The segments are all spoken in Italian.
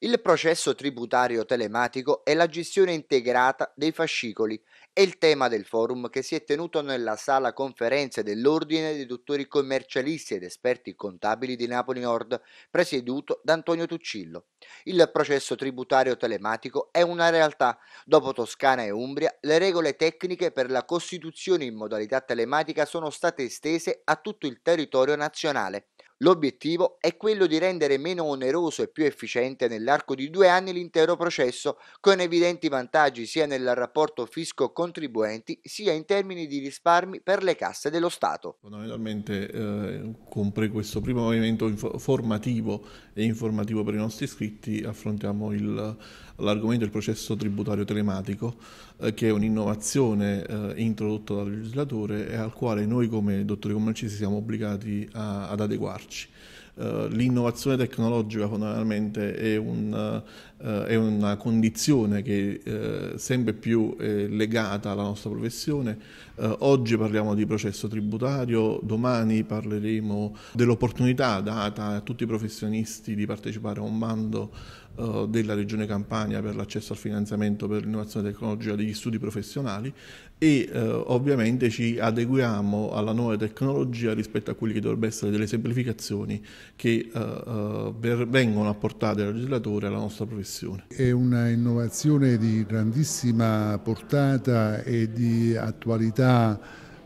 Il processo tributario telematico è la gestione integrata dei fascicoli è il tema del forum che si è tenuto nella sala conferenze dell'Ordine dei dottori commercialisti ed esperti contabili di Napoli Nord, presieduto da Antonio Tuccillo. Il processo tributario telematico è una realtà. Dopo Toscana e Umbria, le regole tecniche per la costituzione in modalità telematica sono state estese a tutto il territorio nazionale. L'obiettivo è quello di rendere meno oneroso e più efficiente nell'arco di due anni l'intero processo, con evidenti vantaggi sia nel rapporto fisco-contribuenti sia in termini di risparmi per le casse dello Stato. Fondamentalmente eh, compre questo primo movimento formativo e informativo per i nostri iscritti affrontiamo l'argomento del processo tributario telematico eh, che è un'innovazione eh, introdotta dal legislatore e al quale noi come dottori commerci siamo obbligati a, ad adeguarci. much. Eh, l'innovazione tecnologica fondamentalmente è, un, uh, è una condizione che uh, sempre più è legata alla nostra professione. oggi parliamo di processo tributario, domani parleremo dell'opportunità data a tutti i professionisti di partecipare a un bando della Regione Campania per l'accesso al finanziamento per l'innovazione tecnologica degli studi professionali e eh, ovviamente ci adeguiamo alla nuova tecnologia rispetto a quelli che dovrebbero essere delle semplificazioni che eh, eh vengono apportate dal legislatore alla nostra professione. È un'innovazione di grandissima portata e di attualità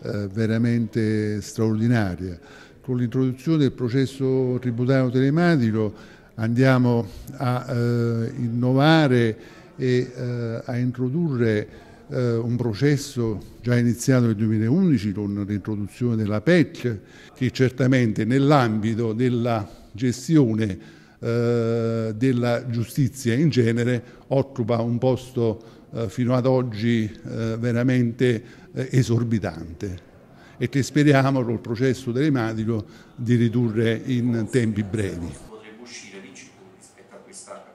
eh, veramente straordinaria. Con l'introduzione del processo tributario telematico andiamo a eh, innovare e eh, a introdurre eh, un processo già iniziato nel 2011 con l'introduzione della PEC che certamente nell'ambito della gestione eh, della giustizia in genere occupa un posto eh, fino ad oggi eh, veramente eh, esorbitante e che speriamo col processo telematico di ridurre in tempi brevi. Potremmo uscire vincenti rispetto a questa